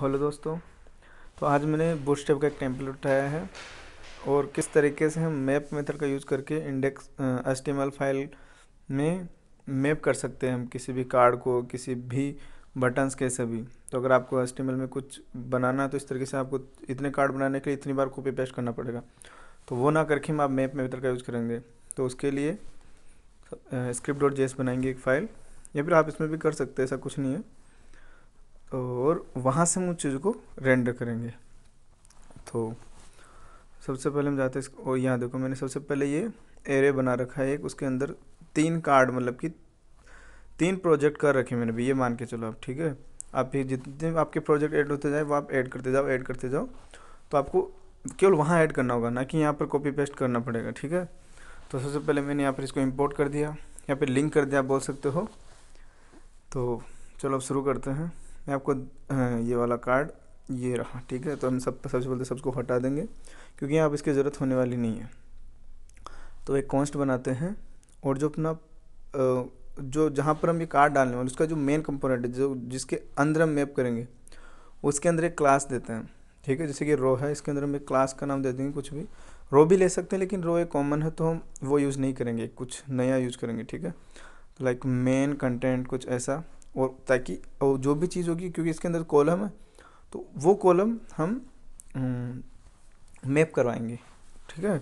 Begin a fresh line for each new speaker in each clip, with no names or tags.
Hello दोस्तों तो आज मैंने बूटस्टेप का एक टेम्पलेट उठाया है और किस तरीके से हम मैप मेथड का यूज़ करके इंडेक्स एस फाइल में मैप कर सकते हैं हम किसी भी कार्ड को किसी भी बटन्स के सभी तो अगर आपको एस में कुछ बनाना है तो इस तरीके से आपको इतने कार्ड बनाने के लिए इतनी बार कॉपी पेस्ट करना पड़ेगा तो वो ना करके हम आप मैप मेथड का यूज़ करेंगे तो उसके लिए स्क्रिप्ट डॉट जेस बनाएंगे एक फ़ाइल या फिर आप इसमें भी कर सकते हैं ऐसा कुछ नहीं है और वहाँ से हम उस चीज़ को रेंडर करेंगे तो सबसे पहले हम जाते हैं इसको और यहाँ देखो मैंने सबसे पहले ये एरे बना रखा है एक उसके अंदर तीन कार्ड मतलब कि तीन प्रोजेक्ट कर रखे मैंने भी ये मान के चलो आप ठीक है आप फिर जितने आपके प्रोजेक्ट ऐड होते जाए वो आप ऐड करते जाओ ऐड करते जाओ तो आपको केवल वहाँ ऐड करना होगा ना कि यहाँ पर कॉपी पेस्ट करना पड़ेगा ठीक है तो सबसे पहले मैंने यहाँ पर इसको इम्पोर्ट कर दिया यहाँ पर लिंक कर दिया आप बोल सकते हो तो चलो अब शुरू करते हैं मैं आपको ये वाला कार्ड ये रहा ठीक है तो हम सब सबसे पहले तो सबको हटा देंगे क्योंकि यहाँ इसकी ज़रूरत होने वाली नहीं है तो एक कॉन्स्ट बनाते हैं और जो अपना जो जहाँ पर हम ये कार्ड डालने वाले उसका जो मेन कंपोनेंट है जो जिसके अंदर हम मैप करेंगे उसके अंदर एक क्लास देते हैं ठीक है जैसे कि रो है इसके अंदर हम एक क्लास का नाम दे देंगे कुछ भी रो भी ले सकते हैं लेकिन रो एक कॉमन है तो हम वो यूज़ नहीं करेंगे कुछ नया यूज करेंगे ठीक है लाइक मेन कंटेंट कुछ ऐसा और ताकि और जो भी चीज़ होगी क्योंकि इसके अंदर कॉलम है तो वो कॉलम हम हम्म, मैप करवाएंगे ठीक है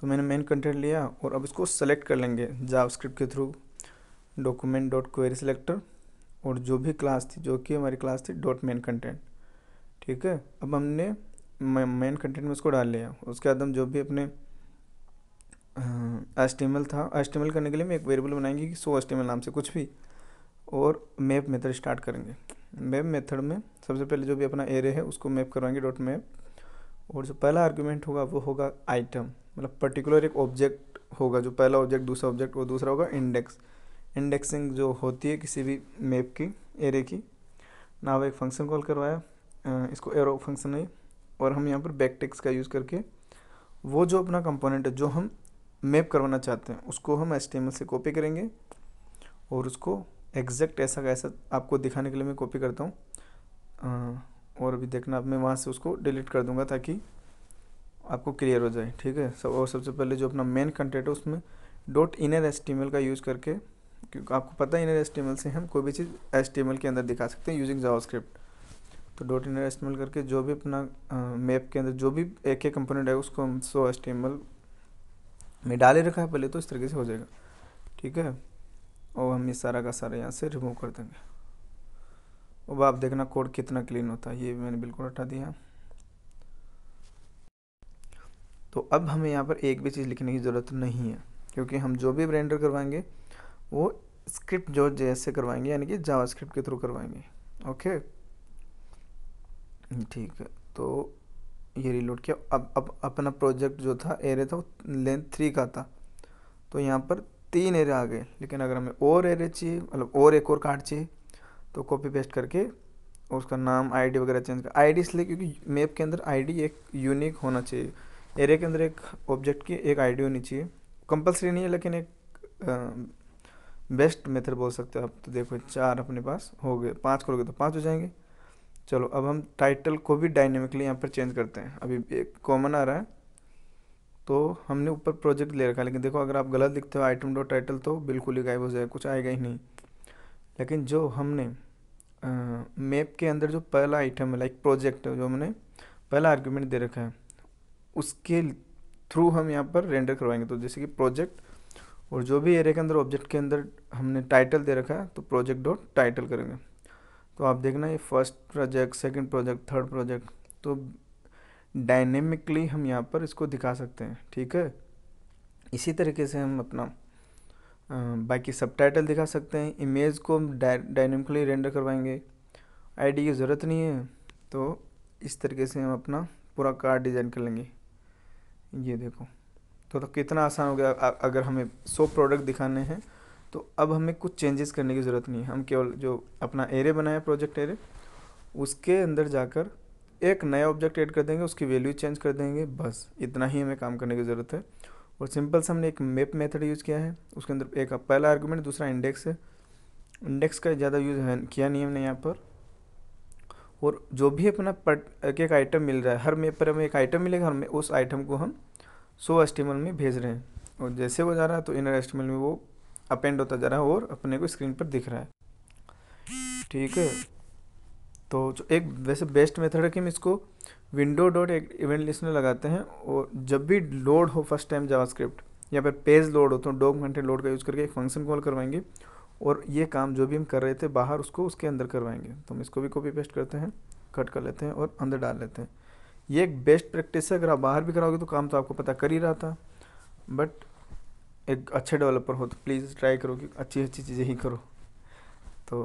तो मैंने मेन कंटेंट लिया और अब इसको सेलेक्ट कर लेंगे जावास्क्रिप्ट के through document dot query selector और जो भी क्लास थी जो कि हमारी क्लास थी डॉट मेन कंटेंट ठीक है अब हमने मेन कंटेंट में उसको डाल लिया उसके बाद हम जो भी अपने एस्टिमल था एस्टिमल करने के लिए मैं एक वेरिएबल बनाएंगे कि सो एस्टिमल नाम से कुछ भी और मैप मेथड स्टार्ट करेंगे मैप मेथड में सबसे पहले जो भी अपना एरे है उसको मैप करवाएंगे डॉट मैप और जो पहला आर्ग्यूमेंट होगा वो होगा आइटम मतलब पर्टिकुलर एक ऑब्जेक्ट होगा जो पहला ऑब्जेक्ट दूसरा ऑब्जेक्ट और दूसरा होगा इंडेक्स इंडेक्सिंग जो होती है किसी भी मैप की एरे की ना वो एक फंक्शन कॉल करवाया इसको एरो फंक्शन है और हम यहाँ पर बैक टेक्स का यूज़ करके वो जो अपना कंपोनेंट है जो हम मैप करवाना चाहते हैं उसको हम एस से कॉपी करेंगे और उसको एग्जैक्ट ऐसा ऐसा आपको दिखाने के लिए मैं कॉपी करता हूँ और अभी देखना अब मैं वहाँ से उसको डिलीट कर दूँगा ताकि आपको क्लियर हो जाए ठीक है सब और सबसे पहले जो अपना मेन कंटेंट है उसमें डॉट इनर एस का यूज़ करके क्योंकि आपको पता है इनर एस से हम कोई भी चीज़ एस के अंदर दिखा सकते हैं यूजिंग जावास्क्रिप्ट तो डॉट इनर एस करके जो भी अपना मैप के अंदर जो भी एक एक कंपोनेंट है उसको हम सो एस में डाले रखा है पहले तो इस तरीके से हो जाएगा ठीक है और हम ये सारा का सारा यहाँ से रिमूव कर देंगे अब आप देखना कोड कितना क्लीन होता है ये मैंने बिल्कुल हटा दिया तो अब हमें यहाँ पर एक भी चीज़ लिखने की ज़रूरत नहीं है क्योंकि हम जो भी ब्रेंडर करवाएंगे वो स्क्रिप्ट जो जैसे करवाएंगे यानी कि जावा स्क्रिप्ट के थ्रू करवाएंगे ओके ठीक है तो ये रिलोड किया अब अब अपना प्रोजेक्ट जो था एरे था वो लेंथ थ्री का था तो यहाँ पर तीन एरे आ गए लेकिन अगर हमें और एरे चाहिए मतलब और एक और कार्ड चाहिए तो कॉपी पेस्ट करके और उसका नाम आईडी वगैरह चेंज कर आईडी इसलिए क्योंकि मैप के अंदर आईडी एक यूनिक होना चाहिए एरे के अंदर एक ऑब्जेक्ट की एक आईडी होनी चाहिए कंपलसरी नहीं है लेकिन एक आ, बेस्ट मेथड बोल सकते हो आप तो देखो चार अपने पास हो गए पाँच करोगे तो पाँच हो जाएंगे चलो अब हम टाइटल को भी डायनेमिकली यहाँ पर चेंज करते हैं अभी एक कॉमन आ रहा है तो हमने ऊपर प्रोजेक्ट ले रखा लेकिन देखो अगर आप गलत लिखते हो आइटम डॉट टाइटल तो बिल्कुल ही गायब हो जाएगा कुछ आएगा ही नहीं लेकिन जो हमने मैप के अंदर जो पहला आइटम है लाइक प्रोजेक्ट जो हमने पहला आर्ग्यूमेंट दे रखा है उसके थ्रू हम यहाँ पर रेंडर करवाएंगे तो जैसे कि प्रोजेक्ट और जो भी एरिया के अंदर ऑब्जेक्ट के अंदर हमने टाइटल दे रखा है तो प्रोजेक्ट डॉट टाइटल करेंगे तो आप देखना ये first project second project third project तो डायनेमिकली हम यहाँ पर इसको दिखा सकते हैं ठीक है इसी तरीके से हम अपना बाकी सब टाइटल दिखा सकते हैं इमेज को हम डायनेमिकली रेंडर करवाएंगे आईडी की ज़रूरत नहीं है तो इस तरीके से हम अपना पूरा कार्ड डिज़ाइन कर लेंगे ये देखो तो, तो कितना आसान हो गया अगर हमें सौ प्रोडक्ट दिखाने हैं तो अब हमें कुछ चेंजेस करने की ज़रूरत नहीं है हम केवल जो अपना एरे बनाया प्रोजेक्ट एरे उसके अंदर जाकर एक नया ऑब्जेक्ट ऐड कर देंगे उसकी वैल्यू चेंज कर देंगे बस इतना ही हमें काम करने की ज़रूरत है और सिंपल से हमने एक मैप मेथड यूज़ किया है उसके अंदर एक पहला आर्गूमेंट दूसरा इंडेक्स है इंडेक्स का ज़्यादा यूज़ है किया नहीं हमने यहाँ पर और जो भी अपना पट एक एक आइटम मिल रहा है हर मैप पर हमें एक आइटम मिलेगा हम उस आइटम को हम सो एस्टिमल में भेज रहे हैं और जैसे वो जा रहा है तो इनर एस्टिमल में वो अपेंड होता जा रहा है और अपने को स्क्रीन पर दिख रहा है ठीक है तो जो एक वैसे बेस्ट मेथड है कि हम इसको window dot add event list में लगाते हैं और जब भी लोड हो फर्स्ट टाइम जावास्क्रिप्ट या फिर पेज लोड हो तो डॉग घंटे लोड का यूज़ करके एक फंक्शन कॉल करवाएंगे और ये काम जो भी हम कर रहे थे बाहर उसको उसके अंदर करवाएंगे तो हम इसको भी कॉपी पेस्ट करते हैं कट कर लेते हैं और अंदर डाल लेते हैं ये एक बेस्ट प्रैक्टिस है अगर आप बाहर भी कराओगे तो काम तो आपको पता कर ही रहा था बट एक अच्छे डेवलपर हो तो प्लीज़ ट्राई करो कि अच्छी अच्छी चीज़ें ही करो तो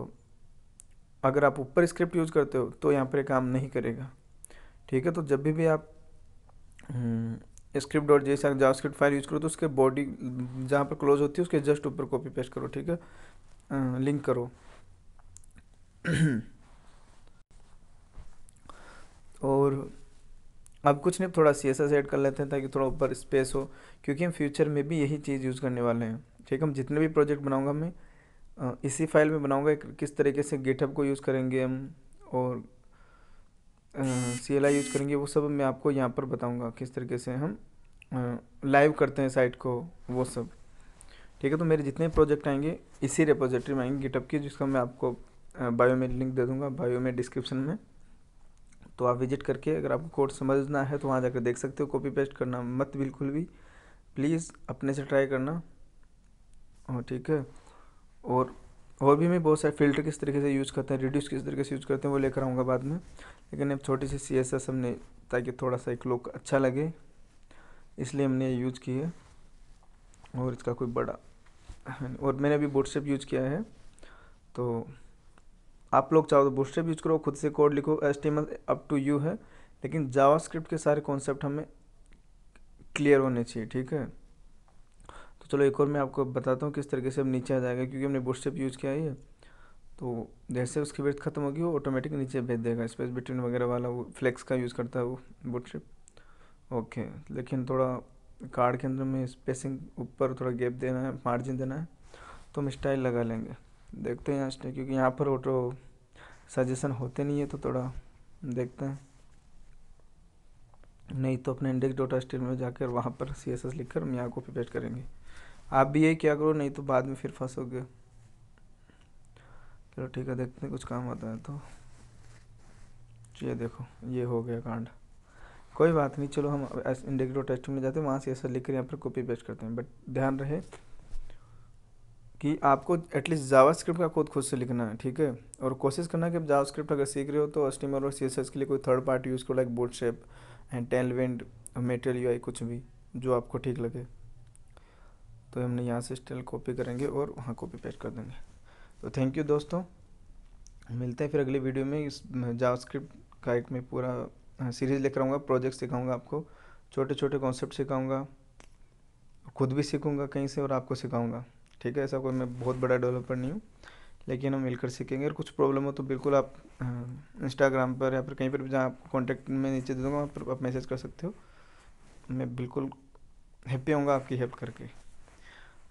अगर आप ऊपर स्क्रिप्ट यूज़ करते हो तो यहाँ पर काम नहीं करेगा ठीक है तो जब भी भी आप स्क्रिप्ट डॉट जैसे जावा स्क्रिप्ट फाइल यूज़ करो तो उसके बॉडी जहाँ पर क्लोज होती है उसके जस्ट ऊपर कॉपी पेस्ट करो ठीक है आ, लिंक करो और अब कुछ नहीं थोड़ा सी एस एस एड कर लेते हैं ताकि थोड़ा ऊपर स्पेस हो क्योंकि हम फ्यूचर में भी यही चीज़ यूज़ करने वाले हैं ठीक है हम जितने भी प्रोजेक्ट बनाऊंगा मैं इसी फाइल में बनाऊंगा किस तरीके से गेटअप को यूज़ करेंगे हम और सी एल आई यूज़ करेंगे वो सब मैं आपको यहाँ पर बताऊँगा किस तरीके से हम लाइव करते हैं साइट को वो सब ठीक है तो मेरे जितने प्रोजेक्ट आएंगे इसी रिपोजिटरी में आएंगे गिटअप की जिसका मैं आपको बायो में लिंक दे दूँगा बायो में डिस्क्रिप्शन में तो आप विजिट करके अगर आपको कोड समझना है तो वहाँ जाकर देख सकते हो कॉपी पेस्ट करना मत बिल्कुल भी प्लीज़ अपने से ट्राई करना और ठीक है और और भी मैं बहुत सारे फ़िल्टर किस तरीके से यूज़ करते हैं रिड्यूस किस तरीके से यूज़ करते हैं वो लेकर आऊँगा बाद में लेकिन अब छोटी सी सी एस एस हमने ताकि थोड़ा सा एक लुक अच्छा लगे इसलिए हमने ये यूज़ की है और इसका कोई बड़ा और मैंने अभी बूटस्टेप यूज़ किया है तो आप लोग चाहो तो बूटस्टेप यूज़ करो खुद से कोड लिखो S T up to you है लेकिन जावास्क्रिप्ट के सारे कॉन्सेप्ट हमें क्लियर होने चाहिए ठीक है तो चलो एक और मैं आपको बताता हूँ किस तरीके से अब नीचे आ जाएगा क्योंकि हमने बुटस्टेप यूज़ किया है तो जैसे उसकी वेट ख़त्म होगी वो ऑटोमेटिक नीचे भेज देगा स्पेस बिटवीन वगैरह वाला वो फ्लेक्स का यूज़ करता है वो बुटस्टेप ओके लेकिन थोड़ा कार्ड के अंदर में स्पेसिंग ऊपर थोड़ा गैप देना है मार्जिन देना है तो हम स्टाइल लगा लेंगे देखते हैं यहाँ क्योंकि यहाँ पर ऑटो सजेशन होते नहीं है तो थोड़ा देखते हैं नहीं तो अपने इंडेक्स डोटा स्टील में जाकर वहाँ पर सी एस एस लिख कर हम यहाँ कॉपी पेस्ट करेंगे आप भी यही क्या करो नहीं तो बाद में फिर फंसोगे चलो ठीक है देखते हैं कुछ काम आता है तो ये देखो ये हो गया कांड कोई बात नहीं चलो हम इंडिकेटर टेस्ट में जाते हैं वहाँ से ऐसा लिख कर यहाँ पर कॉपी पेस्ट करते हैं बट ध्यान रहे कि आपको एटलीस्ट जावा स्क्रिप्ट का कोड खुद से लिखना है ठीक है और कोशिश करना है कि आप जावा स्क्रिप्ट अगर सीख रहे हो तो स्टीमर और सी के लिए कोई थर्ड पार्टी यूज़ करो like Bootstrap and Tailwind material UI कुछ भी जो आपको ठीक लगे तो हमने यहाँ से स्टाइल कॉपी करेंगे और वहाँ कॉपी पेस्ट कर देंगे तो थैंक यू दोस्तों मिलते हैं फिर अगली वीडियो में इस जावास्क्रिप्ट का एक मैं पूरा सीरीज़ हाँ, लेकर आऊँगा प्रोजेक्ट सिखाऊँगा आपको छोटे छोटे कॉन्सेप्ट सिखाऊँगा खुद भी सीखूँगा कहीं से और आपको सिखाऊँगा ठीक है ऐसा कोई मैं बहुत बड़ा डेवलपर नहीं हूँ लेकिन हम मिलकर सीखेंगे और कुछ प्रॉब्लम हो तो बिल्कुल आप इंस्टाग्राम हाँ, पर या फिर कहीं पर भी जहाँ आपको कॉन्टैक्ट में नीचे दे दूँगा वहाँ पर आप मैसेज कर सकते हो मैं बिल्कुल हैप्पी हूँगा आपकी हेल्प करके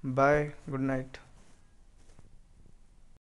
Bye. Good night.